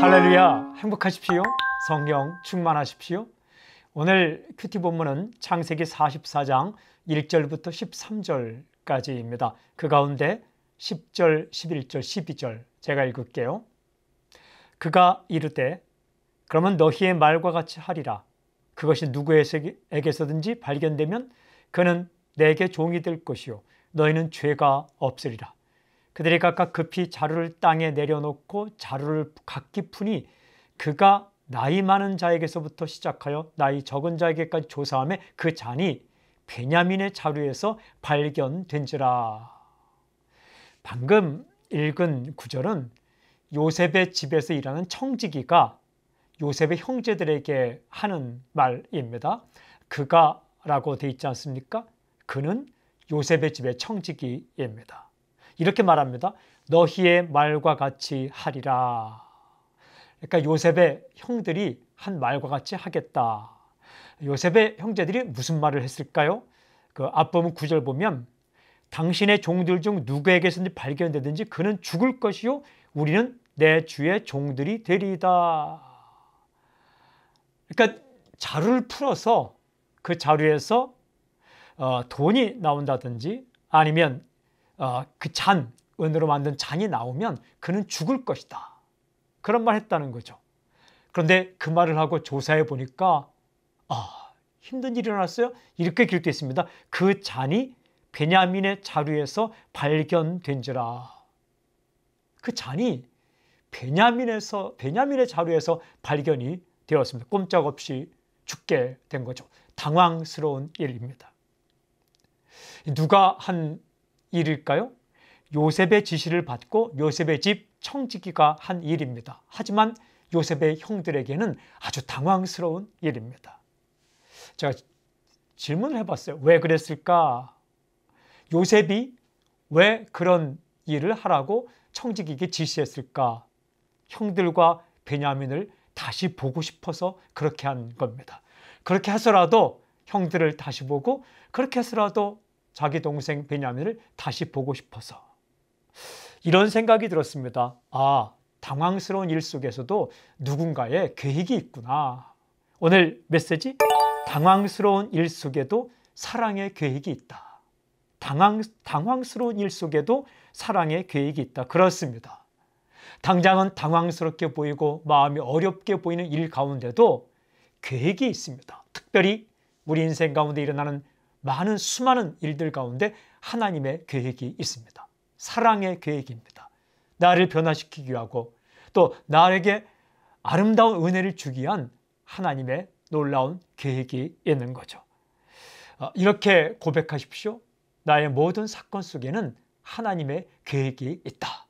할렐루야 행복하십시오 성령 충만하십시오 오늘 큐티 본문은 창세기 44장 1절부터 13절까지입니다 그 가운데 10절, 11절, 12절 제가 읽을게요 그가 이르되 그러면 너희의 말과 같이 하리라 그것이 누구에게서든지 발견되면 그는 내게 종이 될 것이요 너희는 죄가 없으리라 그들이 각각 급히 자루를 땅에 내려놓고 자루를 각기 푸니 그가 나이 많은 자에게서부터 시작하여 나이 적은 자에게까지 조사함에 그 잔이 베냐민의 자루에서 발견된지라. 방금 읽은 구절은 요셉의 집에서 일하는 청지기가 요셉의 형제들에게 하는 말입니다. 그가라고 돼 있지 않습니까? 그는 요셉의 집의 청지기입니다. 이렇게 말합니다. 너희의 말과 같이 하리라. 그러니까 요셉의 형들이 한 말과 같이 하겠다. 요셉의 형제들이 무슨 말을 했을까요? 그 앞부분 9절 보면 당신의 종들 중 누구에게서든지 발견되든지 그는 죽을 것이요 우리는 내 주의 종들이 되리다. 그러니까 자루를 풀어서 그 자루에서 어, 돈이 나온다든지 아니면 어, 그 잔, 은으로 만든 잔이 나오면 그는 죽을 것이다. 그런 말 했다는 거죠. 그런데 그 말을 하고 조사해 보니까 아, 힘든 일이 일어났어요. 이렇게 기록되어 습니다그 잔이 베냐민의 자루에서 발견된지라. 그 잔이 베냐민에서 베냐민의 자루에서 발견이 되었습니다. 꼼짝없이 죽게 된 거죠. 당황스러운 일입니다. 누가 한 일일까요? 요셉의 지시를 받고 요셉의 집 청지기가 한 일입니다. 하지만 요셉의 형들에게는 아주 당황스러운 일입니다. 제가 질문을 해봤어요. 왜 그랬을까? 요셉이 왜 그런 일을 하라고 청지기에게 지시했을까? 형들과 베냐민을 다시 보고 싶어서 그렇게 한 겁니다. 그렇게 해서라도 형들을 다시 보고 그렇게 해서라도 자기 동생 베냐민을 다시 보고 싶어서 이런 생각이 들었습니다. 아, 당황스러운 일 속에서도 누군가의 계획이 있구나. 오늘 메시지 당황스러운 일 속에도 사랑의 계획이 있다. 당황, 당황스러운 일 속에도 사랑의 계획이 있다. 그렇습니다. 당장은 당황스럽게 보이고 마음이 어렵게 보이는 일 가운데도 계획이 있습니다. 특별히 우리 인생 가운데 일어나는 많은 수많은 일들 가운데 하나님의 계획이 있습니다. 사랑의 계획입니다. 나를 변화시키기 하고 또 나에게 아름다운 은혜를 주기 위한 하나님의 놀라운 계획이 있는 거죠. 어, 이렇게 고백하십시오. 나의 모든 사건 속에는 하나님의 계획이 있다.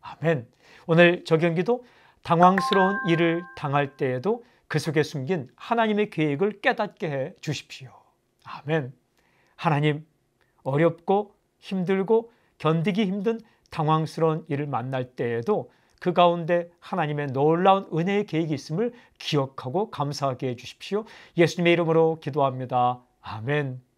아멘. 오늘 저경기도 당황스러운 일을 당할 때에도 그 속에 숨긴 하나님의 계획을 깨닫게 해 주십시오. 아멘. 하나님, 어렵고 힘들고 견디기 힘든 당황스러운 일을 만날 때에도 그 가운데 하나님의 놀라운 은혜의 계획이 있음을 기억하고 감사하게 해주십시오. 예수님의 이름으로 기도합니다. 아멘.